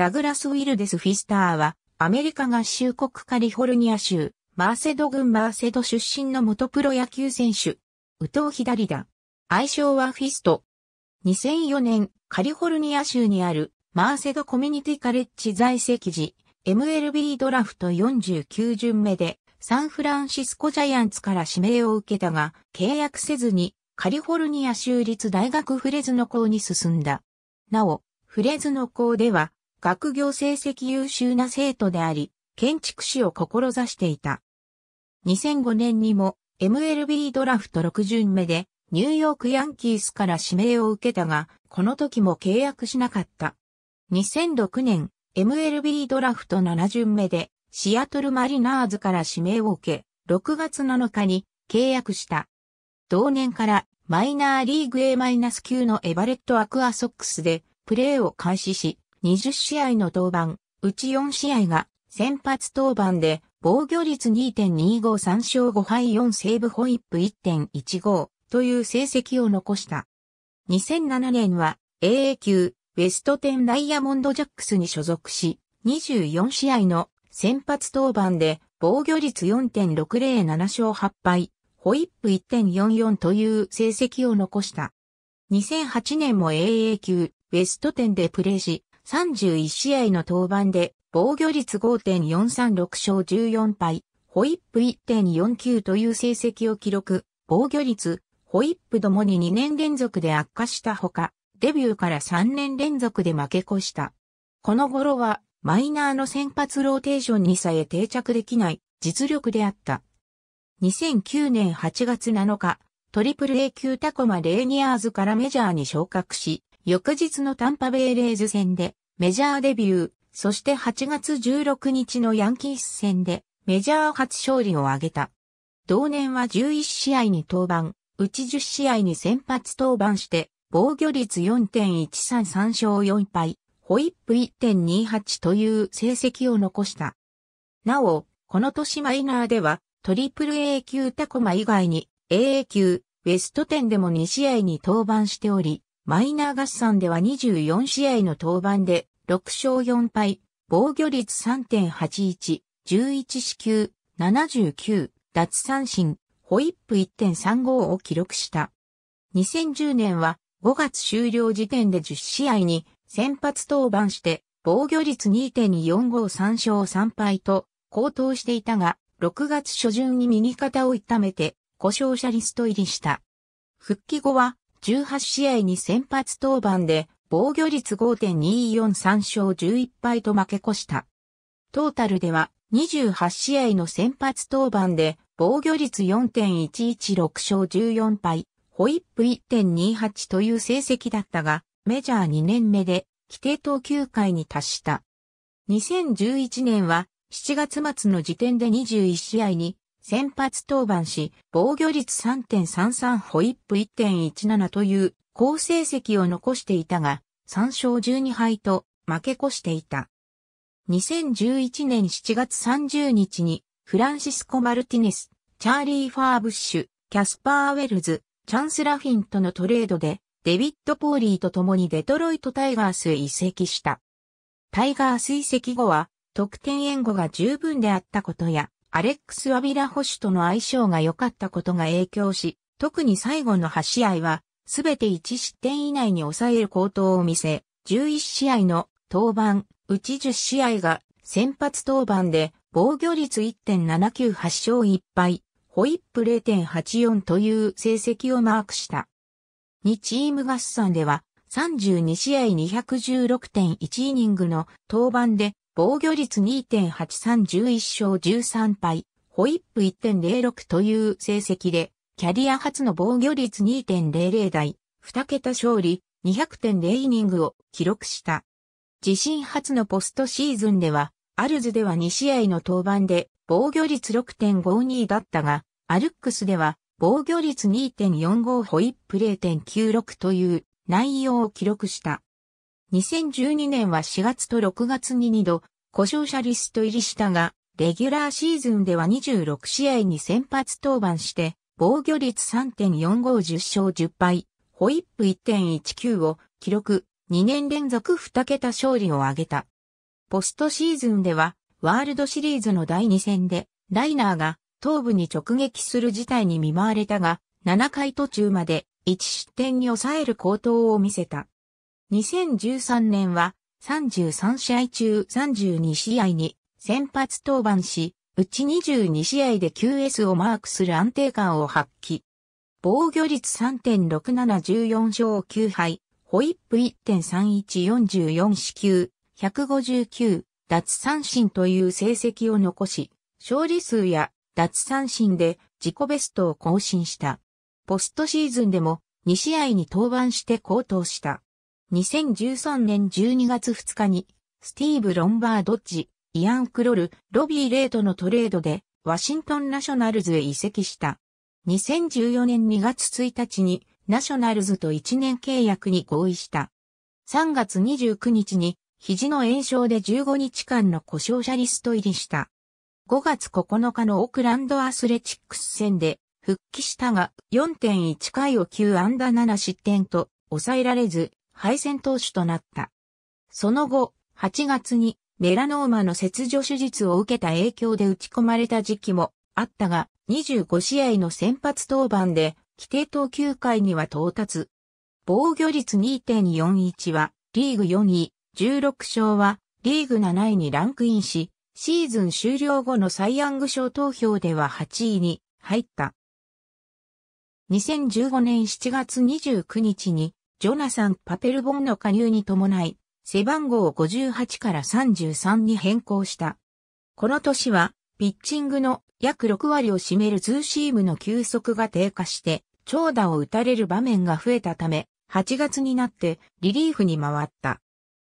ダグラス・ウィルデス・フィスターは、アメリカ合衆国カリフォルニア州、マーセド郡マーセド出身の元プロ野球選手。右投左打。愛称はフィスト。2004年、カリフォルニア州にある、マーセドコミュニティカレッジ在籍時、MLB ドラフト49巡目で、サンフランシスコジャイアンツから指名を受けたが、契約せずに、カリフォルニア州立大学フレズノ校に進んだ。なお、フレズノ校では、学業成績優秀な生徒であり、建築士を志していた。2005年にも MLB ドラフト6巡目でニューヨークヤンキースから指名を受けたが、この時も契約しなかった。2006年 MLB ドラフト7巡目でシアトルマリナーズから指名を受け、6月7日に契約した。同年からマイナーリーグ A-9 のエバレットアクアソックスでプレーを開始し、20試合の登板、うち4試合が先発登板で、防御率2.253勝5敗4セーブホイップ1.15という成績を残した。2007年は AA 級ウェスト10ダイヤモンドジャックスに所属し、24試合の先発登板で防御率4.607勝8敗、ホイップ1.44という成績を残した。2008年も AA 級ウェスト10でプレーし、31試合の登板で、防御率5.436勝14敗、ホイップ1.49という成績を記録、防御率、ホイップともに2年連続で悪化したほか、デビューから3年連続で負け越した。この頃は、マイナーの先発ローテーションにさえ定着できない実力であった。2009年8月7日、トリプル A 級タコマレーニアーズからメジャーに昇格し、翌日のタンパベイレーズ戦でメジャーデビュー、そして8月16日のヤンキース戦でメジャー初勝利を挙げた。同年は11試合に登板、うち10試合に先発登板して、防御率4.133勝4敗、ホイップ1.28という成績を残した。なお、この年マイナーでは、トリプル A 級タコマ以外に、AA 級、ウェスト10でも2試合に登板しており、マイナー合算では24試合の登板で、6勝4敗、防御率3.81、11死球、79、奪三振、ホイップ1.35を記録した。2010年は5月終了時点で10試合に先発登板して防御率2.245 3勝3敗と高騰していたが6月初旬に右肩を痛めて故障者リスト入りした。復帰後は18試合に先発登板で防御率5.243勝11敗と負け越した。トータルでは28試合の先発登板で防御率4.116勝14敗、ホイップ1.28という成績だったが、メジャー2年目で規定投球回に達した。2011年は7月末の時点で21試合に先発登板し、防御率3.33ホイップ1.17という好成績を残していたが、3勝12敗と負け越していた。2011年7月30日に、フランシスコ・マルティネス、チャーリー・ファーブッシュ、キャスパー・ウェルズ、チャンス・ラフィンとのトレードで、デビッド・ポーリーと共にデトロイト・タイガースへ移籍した。タイガース移籍後は、得点援護が十分であったことや、アレックス・ワビラ・保守との相性が良かったことが影響し、特に最後の8試合は、すべて1失点以内に抑える高投を見せ、11試合の登板、うち10試合が先発登板で防御率1.798勝1敗、ホイップ0.84という成績をマークした。2チーム合算では32試合216.1イニングの登板で防御率2.8311勝13敗、ホイップ1.06という成績でキャリア初の防御率2.00台、2桁勝利、200.0イニングを記録した。自身初のポストシーズンでは、アルズでは2試合の登板で防御率6.52だったが、アルックスでは防御率2.45ホイップ0.96という内容を記録した。2012年は4月と6月に2度、故障者リスト入りしたが、レギュラーシーズンでは26試合に先発登板して、防御率3.4510勝10敗、ホイップ1.19を記録、2年連続2桁勝利を挙げた。ポストシーズンでは、ワールドシリーズの第2戦で、ライナーが頭部に直撃する事態に見舞われたが、7回途中まで1失点に抑える高騰を見せた。2013年は33試合中32試合に先発登板し、うち22試合で QS をマークする安定感を発揮。防御率3.6714勝9敗、ホイップ1.3144四球、159、奪三振という成績を残し、勝利数や奪三振で自己ベストを更新した。ポストシーズンでも2試合に登板して高騰した。2013年12月2日に、スティーブ・ロンバードッジ、イアン・クロル、ロビー・レートのトレードで、ワシントン・ナショナルズへ移籍した。2014年2月1日に、ナショナルズと1年契約に合意した。3月29日に、肘の炎症で15日間の故障者リスト入りした。5月9日のオークランドアスレチックス戦で復帰したが4.1回を9安打7失点と抑えられず敗戦投手となった。その後、8月にメラノーマの切除手術を受けた影響で打ち込まれた時期もあったが、25試合の先発登板で、規定投球回には到達。防御率2.41は、リーグ4位、16勝は、リーグ7位にランクインし、シーズン終了後のサイ・ヤング賞投票では8位に入った。2015年7月29日に、ジョナサン・パペルボンの加入に伴い、背番号58から33に変更した。この年は、ピッチングの約6割を占めるツーシームの球速が低下して、長打を打たれる場面が増えたため、8月になってリリーフに回った。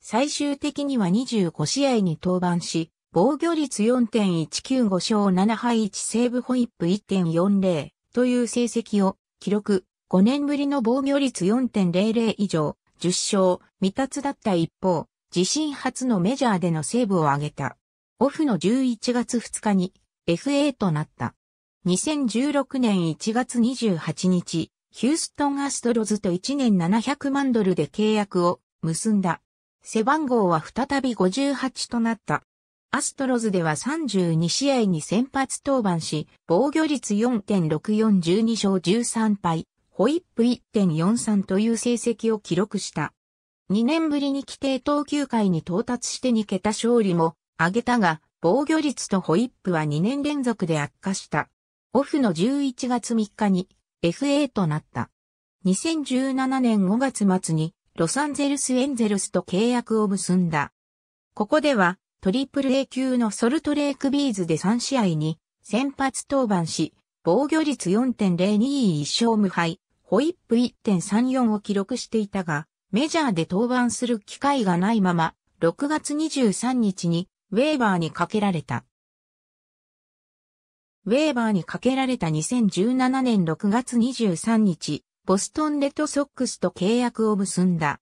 最終的には25試合に登板し、防御率4.195勝7敗1セーブホイップ1.40という成績を記録5年ぶりの防御率4.00以上10勝未達だった一方、自身初のメジャーでのセーブを挙げた。オフの11月2日に FA となった。2016年1月28日、ヒューストンアストロズと1年700万ドルで契約を結んだ。背番号は再び58となった。アストロズでは32試合に先発登板し、防御率4.6412勝13敗、ホイップ1.43という成績を記録した。2年ぶりに規定投球回に到達して2桁勝利も挙げたが、防御率とホイップは2年連続で悪化した。オフの11月3日に FA となった。2017年5月末にロサンゼルスエンゼルスと契約を結んだ。ここではトリプル A 級のソルトレークビーズで3試合に先発登板し、防御率4.021勝無敗、ホイップ1.34を記録していたが、メジャーで登板する機会がないまま、6月23日にウェーバーにかけられた。ウェーバーにかけられた2017年6月23日、ボストンレッドソックスと契約を結んだ。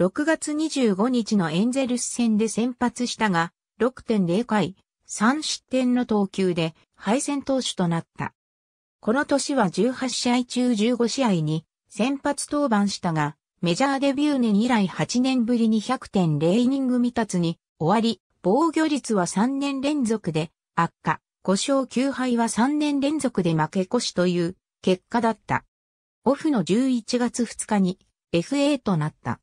6月25日のエンゼルス戦で先発したが、6.0回、3失点の投球で敗戦投手となった。この年は18試合中15試合に先発登板したが、メジャーデビュー年以来8年ぶりに100.0イニング未達に終わり、防御率は3年連続で悪化、5勝9敗は3年連続で負け越しという結果だった。オフの11月2日に FA となった。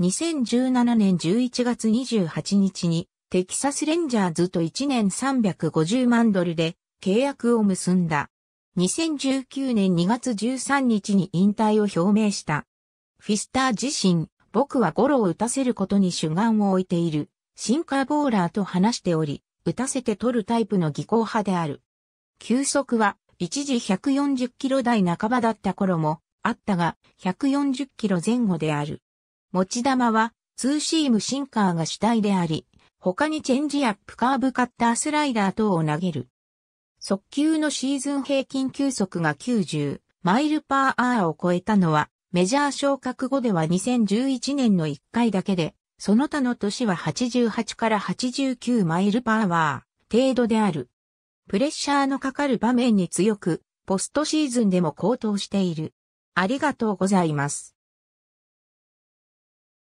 2017年11月28日にテキサスレンジャーズと1年350万ドルで契約を結んだ。2019年2月13日に引退を表明した。フィスター自身、僕はゴロを打たせることに主眼を置いている、シンカーボーラーと話しており、打たせて取るタイプの技巧派である。球速は、一時140キロ台半ばだった頃も、あったが、140キロ前後である。持ち球は、ツーシームシンカーが主体であり、他にチェンジアップカーブカッタースライダー等を投げる。速球のシーズン平均球速が90マイルパーアーを超えたのはメジャー昇格後では2011年の1回だけで、その他の年は88から89マイルパワー程度である。プレッシャーのかかる場面に強く、ポストシーズンでも高騰している。ありがとうございます。